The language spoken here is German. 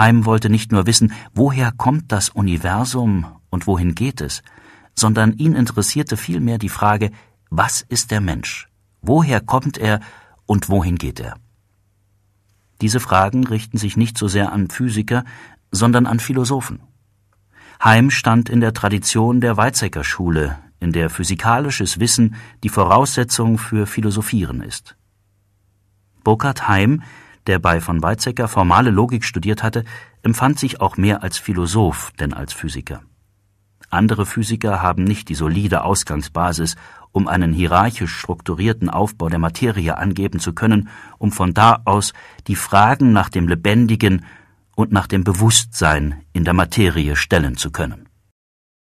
Heim wollte nicht nur wissen, woher kommt das Universum und wohin geht es, sondern ihn interessierte vielmehr die Frage, was ist der Mensch? Woher kommt er und wohin geht er? Diese Fragen richten sich nicht so sehr an Physiker, sondern an Philosophen. Heim stand in der Tradition der Weizsäcker Schule, in der physikalisches Wissen die Voraussetzung für Philosophieren ist. Burkhard Heim der bei von Weizsäcker formale Logik studiert hatte, empfand sich auch mehr als Philosoph denn als Physiker. Andere Physiker haben nicht die solide Ausgangsbasis, um einen hierarchisch strukturierten Aufbau der Materie angeben zu können, um von da aus die Fragen nach dem Lebendigen und nach dem Bewusstsein in der Materie stellen zu können.